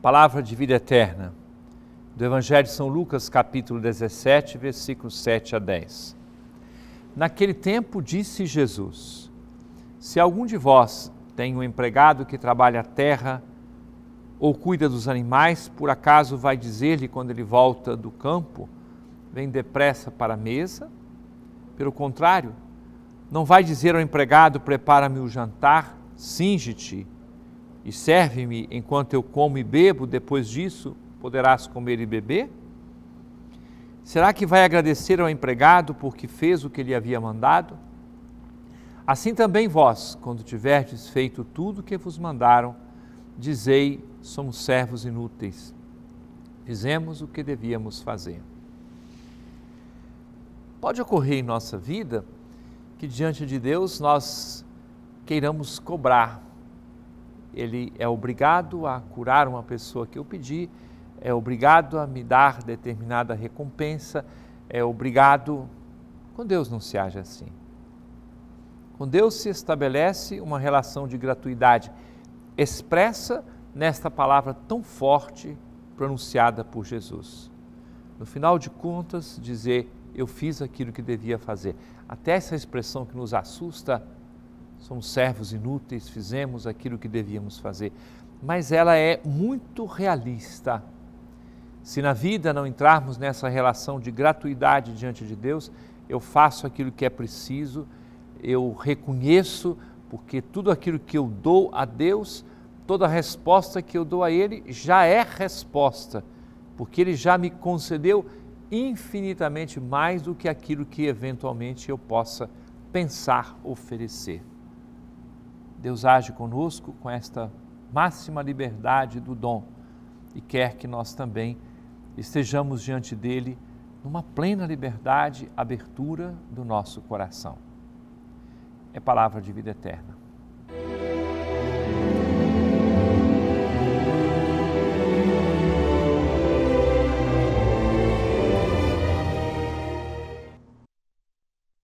Palavra de vida eterna, do Evangelho de São Lucas, capítulo 17, versículos 7 a 10. Naquele tempo disse Jesus: Se algum de vós tem um empregado que trabalha a terra ou cuida dos animais, por acaso vai dizer-lhe quando ele volta do campo: Vem depressa para a mesa? Pelo contrário, não vai dizer ao empregado: Prepara-me o jantar, singe-te e serve-me enquanto eu como e bebo, depois disso poderás comer e beber? Será que vai agradecer ao empregado porque fez o que lhe havia mandado? Assim também vós, quando tiverdes feito tudo o que vos mandaram, dizei: somos servos inúteis. Fizemos o que devíamos fazer. Pode ocorrer em nossa vida que diante de Deus nós queiramos cobrar ele é obrigado a curar uma pessoa que eu pedi, é obrigado a me dar determinada recompensa, é obrigado. Com Deus não se age assim. Com Deus se estabelece uma relação de gratuidade expressa nesta palavra tão forte pronunciada por Jesus. No final de contas, dizer eu fiz aquilo que devia fazer. Até essa expressão que nos assusta somos servos inúteis, fizemos aquilo que devíamos fazer. Mas ela é muito realista. Se na vida não entrarmos nessa relação de gratuidade diante de Deus, eu faço aquilo que é preciso, eu reconheço, porque tudo aquilo que eu dou a Deus, toda resposta que eu dou a Ele já é resposta, porque Ele já me concedeu infinitamente mais do que aquilo que eventualmente eu possa pensar oferecer. Deus age conosco com esta máxima liberdade do dom e quer que nós também estejamos diante dele numa plena liberdade, abertura do nosso coração. É palavra de vida eterna.